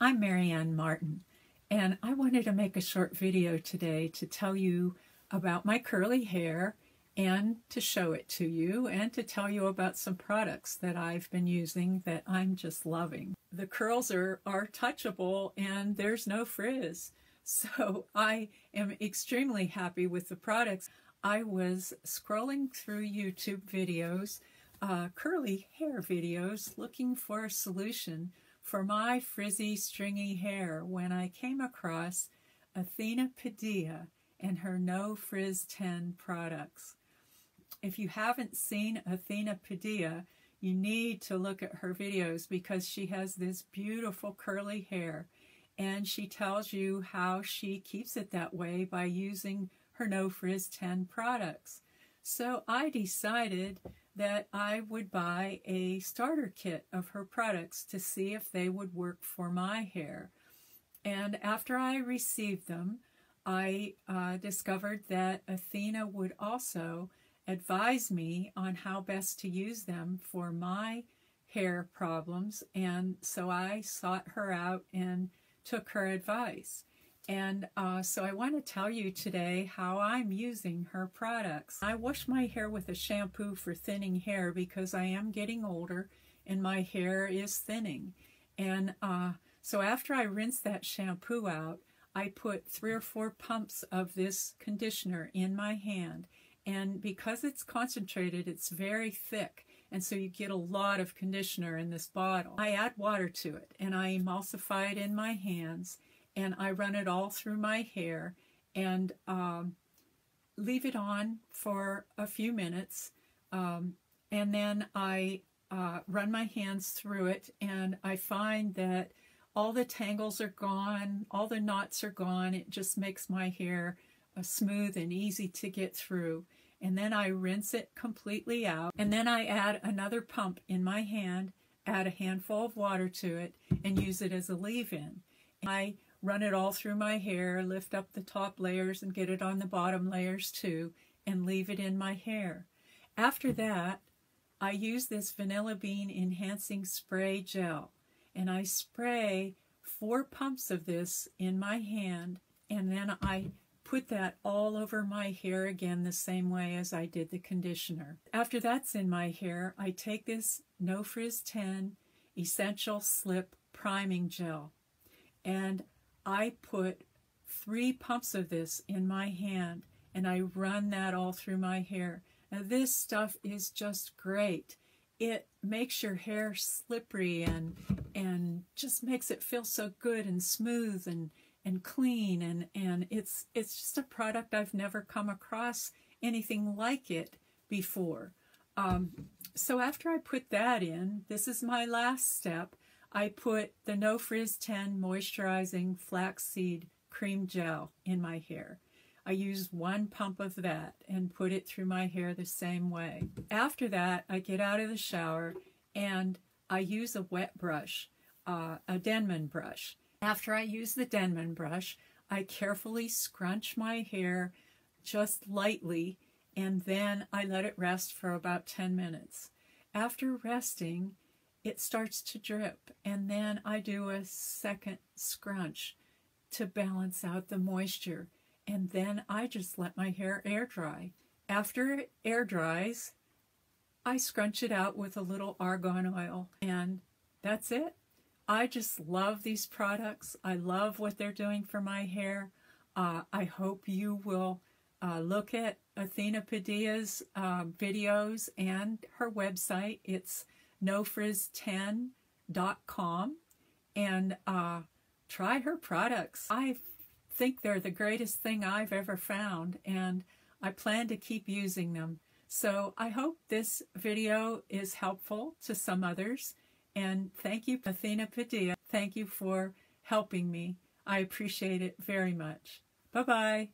I'm Marianne Martin, and I wanted to make a short video today to tell you about my curly hair and to show it to you and to tell you about some products that I've been using that I'm just loving. The curls are, are touchable and there's no frizz, so I am extremely happy with the products. I was scrolling through YouTube videos, uh, curly hair videos, looking for a solution for my frizzy, stringy hair when I came across Athena Padilla and her No Frizz 10 products. If you haven't seen Athena Padilla, you need to look at her videos because she has this beautiful curly hair and she tells you how she keeps it that way by using her No Frizz 10 products. So I decided that I would buy a starter kit of her products to see if they would work for my hair. And after I received them, I uh, discovered that Athena would also advise me on how best to use them for my hair problems. And so I sought her out and took her advice. And uh, so I want to tell you today how I'm using her products. I wash my hair with a shampoo for thinning hair because I am getting older and my hair is thinning. And uh, so after I rinse that shampoo out, I put three or four pumps of this conditioner in my hand. And because it's concentrated, it's very thick. And so you get a lot of conditioner in this bottle. I add water to it and I emulsify it in my hands and I run it all through my hair and um, leave it on for a few minutes um, and then I uh, run my hands through it and I find that all the tangles are gone, all the knots are gone. It just makes my hair uh, smooth and easy to get through. And then I rinse it completely out. And then I add another pump in my hand, add a handful of water to it, and use it as a leave-in. I run it all through my hair, lift up the top layers and get it on the bottom layers too, and leave it in my hair. After that, I use this Vanilla Bean Enhancing Spray Gel, and I spray four pumps of this in my hand, and then I put that all over my hair again the same way as I did the conditioner. After that's in my hair, I take this No Frizz 10 Essential Slip Priming Gel, and I put three pumps of this in my hand and I run that all through my hair. Now this stuff is just great. It makes your hair slippery and and just makes it feel so good and smooth and and clean and and it's it's just a product I've never come across anything like it before. Um, so after I put that in, this is my last step. I put the No Frizz 10 Moisturizing Flaxseed Cream Gel in my hair. I use one pump of that and put it through my hair the same way. After that, I get out of the shower and I use a wet brush, uh, a Denman brush. After I use the Denman brush, I carefully scrunch my hair just lightly and then I let it rest for about 10 minutes. After resting, it starts to drip and then I do a second scrunch to balance out the moisture and then I just let my hair air dry. After it air dries, I scrunch it out with a little argan oil and that's it. I just love these products. I love what they're doing for my hair. Uh, I hope you will uh, look at Athena Padilla's uh, videos and her website. It's nofrizz10.com and uh, try her products. I think they're the greatest thing I've ever found and I plan to keep using them. So I hope this video is helpful to some others. And thank you, Athena Padilla. Thank you for helping me. I appreciate it very much. Bye-bye.